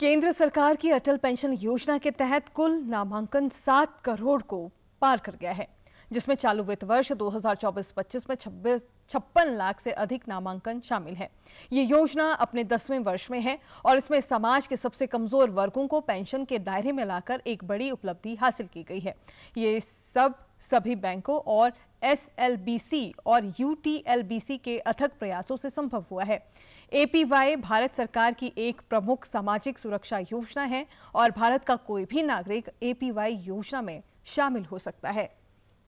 केंद्र सरकार की अटल पेंशन योजना के तहत कुल नामांकन सात करोड़ को पार कर गया है जिसमें चालू वित्त वर्ष 2024-25 में छब्बीस छप्पन लाख से अधिक नामांकन शामिल है ये योजना अपने दसवें वर्ष में है और इसमें समाज के सबसे कमजोर वर्गों को पेंशन के दायरे में लाकर एक बड़ी उपलब्धि हासिल की गई है ये सब सभी बैंकों और एसएलबीसी और यूटीएलबीसी के अथक प्रयासों से संभव हुआ है एपीवाई भारत सरकार की एक प्रमुख सामाजिक सुरक्षा योजना है और भारत का कोई भी नागरिक एपीवाई योजना में शामिल हो सकता है